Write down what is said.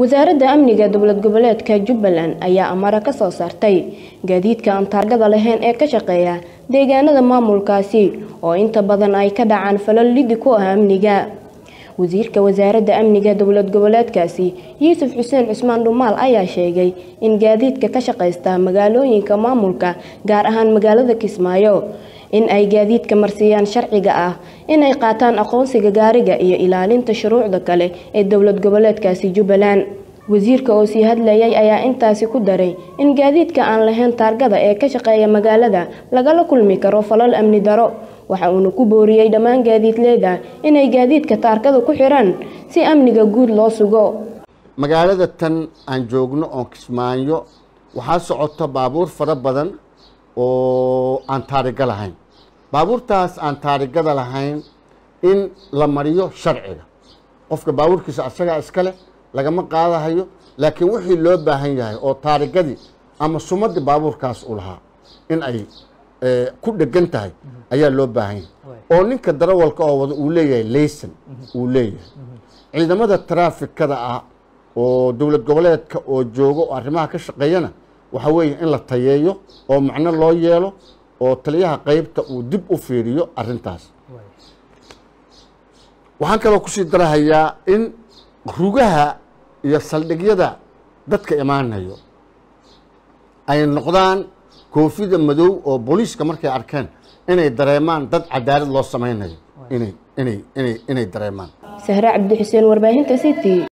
wasaaradda amniga dowlad goboleedka jubbaland ayaa amare ka soo saartay gaadiidka aan taargada lahayn ee ka shaqeeya deegaanada maamulkaasi oo inta badan ay ka dhacaan falal lidi ku ah amniga wasiirka wasaaradda amniga dowlad goboleedkaasi yuusuf xuseen cusmaan dhumaal ayaa sheegay in gaadiidka ka shaqaysta magaalooyinka maamulka gaar ahaan magaalada kismaayo in ay gaadiidka marsiiyaan sharciga ah inay qaataan aqoonsiga gaariga iyo ilaalinta shuruucda kale ee dowlad goboleedkaasi jubbaland wasiirka oo sii hadlayay ayaa intaasi ku daray in gaadiidka aan lahayn taargada ee ka shaqeeya magaalada lagala kulmi karo falal amni daro waxa uuna ku booriyey dhammaan gaadiidleeda inay gaadiidka taarkada ku xidhan si amniga guud loo sugo magaalada tan aan joogno oon kismaayo waxaa socota baabuur fara badan oo aan taariga lahayn baabuurtaas aan taarigada lahayn in la mariyo sharciga qofka baabuurkiisa asagaa iskale lagama qaadahayo laakiin wixii loo baahan yahay oo taarigadii ama sumadii baabuurkaas u lahaa in ay e, ku dhegan tahay ayaa loo baahan yahay oo ninka darawalka oo wada uu leeyahay layson mm-hmm. uu leeyahay mm-hmm. ciidamada taraafikada ah oo dowlad goboleedka oo joogo oo arrimaha ka shaqeeyana waxa weeye in la tayeeyo oo macno loo yeelo oo taliyaha qaybta uu dib u fiiriyo arintaas waxaan kaloo kusii darahayaa in rugaha iyo saldhigyada dadka imaanayo ay noqdaan koofida madow oo boliiska markay arkeen inay dareemaan dad cadaalad loo samaynayo inay inay inay inay dareemaan sahre cabdixuseen warbaahinta city